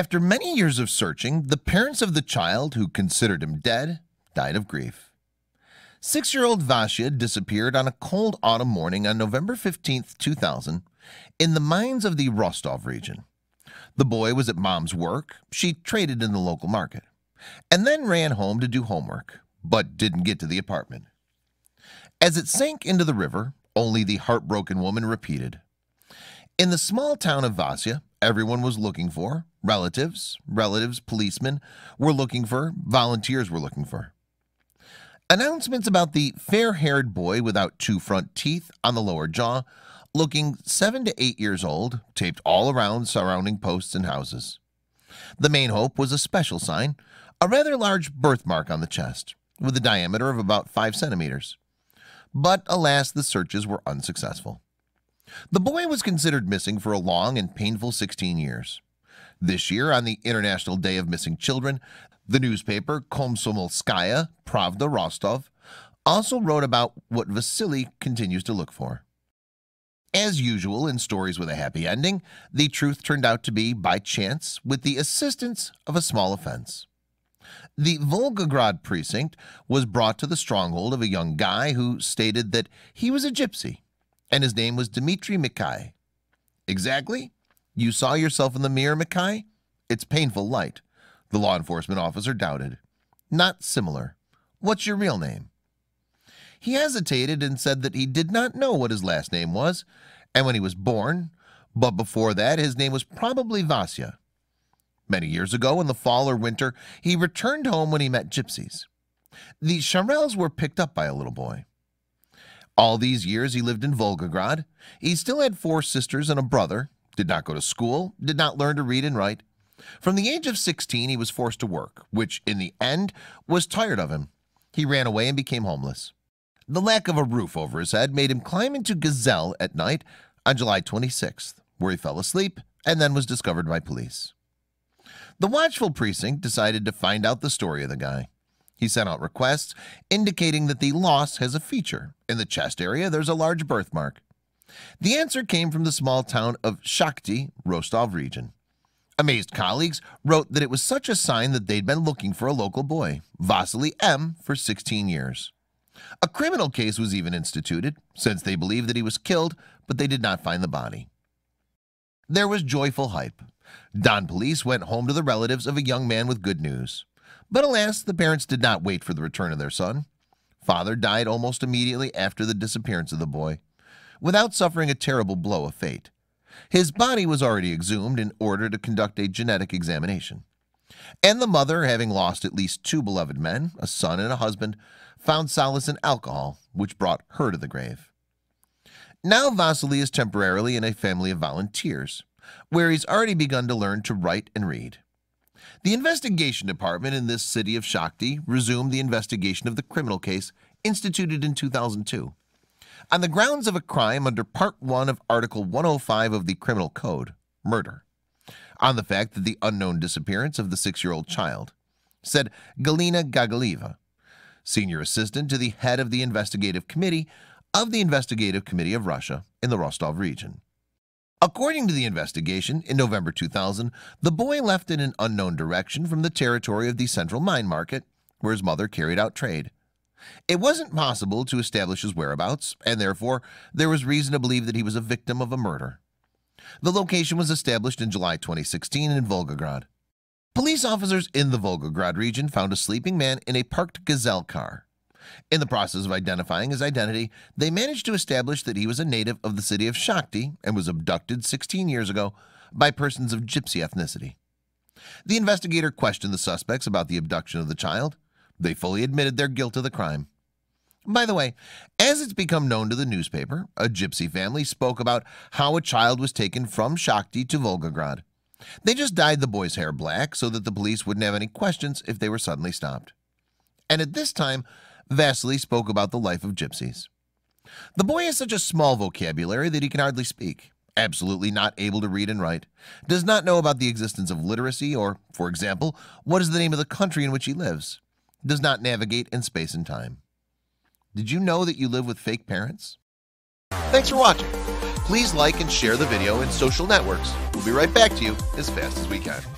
After many years of searching, the parents of the child, who considered him dead, died of grief. Six-year-old Vasya disappeared on a cold autumn morning on November 15, 2000, in the mines of the Rostov region. The boy was at mom's work. She traded in the local market and then ran home to do homework, but didn't get to the apartment. As it sank into the river, only the heartbroken woman repeated. In the small town of Vasya, everyone was looking for relatives, relatives, policemen were looking for, volunteers were looking for. Announcements about the fair-haired boy without two front teeth on the lower jaw, looking seven to eight years old, taped all around surrounding posts and houses. The main hope was a special sign, a rather large birthmark on the chest, with a diameter of about five centimeters. But alas, the searches were unsuccessful. The boy was considered missing for a long and painful 16 years. This year, on the International Day of Missing Children, the newspaper Komsomolskaya Pravda Rostov also wrote about what Vasily continues to look for. As usual in stories with a happy ending, the truth turned out to be by chance with the assistance of a small offense. The Volgograd precinct was brought to the stronghold of a young guy who stated that he was a gypsy and his name was Dmitri Mikai. Exactly you saw yourself in the mirror, Mackay? It's painful light, the law enforcement officer doubted. Not similar. What's your real name? He hesitated and said that he did not know what his last name was, and when he was born, but before that his name was probably Vasya. Many years ago, in the fall or winter, he returned home when he met gypsies. The Charels were picked up by a little boy. All these years he lived in Volgograd. He still had four sisters and a brother, did not go to school, did not learn to read and write. From the age of 16, he was forced to work, which in the end was tired of him. He ran away and became homeless. The lack of a roof over his head made him climb into Gazelle at night on July 26th, where he fell asleep and then was discovered by police. The watchful precinct decided to find out the story of the guy. He sent out requests indicating that the loss has a feature. In the chest area, there's a large birthmark. The answer came from the small town of Shakti, Rostov region. Amazed colleagues wrote that it was such a sign that they'd been looking for a local boy, Vasily M., for 16 years. A criminal case was even instituted, since they believed that he was killed, but they did not find the body. There was joyful hype. Don police went home to the relatives of a young man with good news. But alas, the parents did not wait for the return of their son. Father died almost immediately after the disappearance of the boy without suffering a terrible blow of fate. His body was already exhumed in order to conduct a genetic examination. And the mother, having lost at least two beloved men, a son and a husband, found solace in alcohol, which brought her to the grave. Now Vasily is temporarily in a family of volunteers, where he's already begun to learn to write and read. The investigation department in this city of Shakti resumed the investigation of the criminal case instituted in 2002 on the grounds of a crime under Part 1 of Article 105 of the Criminal Code, murder, on the fact that the unknown disappearance of the six-year-old child, said Galina Gagaleva, senior assistant to the head of the investigative committee of the Investigative Committee of Russia in the Rostov region. According to the investigation, in November 2000, the boy left in an unknown direction from the territory of the central mine market, where his mother carried out trade, it wasn't possible to establish his whereabouts, and therefore there was reason to believe that he was a victim of a murder. The location was established in July 2016 in Volgograd. Police officers in the Volgograd region found a sleeping man in a parked gazelle car. In the process of identifying his identity, they managed to establish that he was a native of the city of Shakti and was abducted 16 years ago by persons of gypsy ethnicity. The investigator questioned the suspects about the abduction of the child. They fully admitted their guilt of the crime. By the way, as it's become known to the newspaper, a gypsy family spoke about how a child was taken from Shakti to Volgograd. They just dyed the boy's hair black so that the police wouldn't have any questions if they were suddenly stopped. And at this time, Vasily spoke about the life of gypsies. The boy has such a small vocabulary that he can hardly speak, absolutely not able to read and write, does not know about the existence of literacy or, for example, what is the name of the country in which he lives does not navigate in space and time. Did you know that you live with fake parents? Thanks for watching. Please like and share the video in social networks. We'll be right back to you as fast as we can.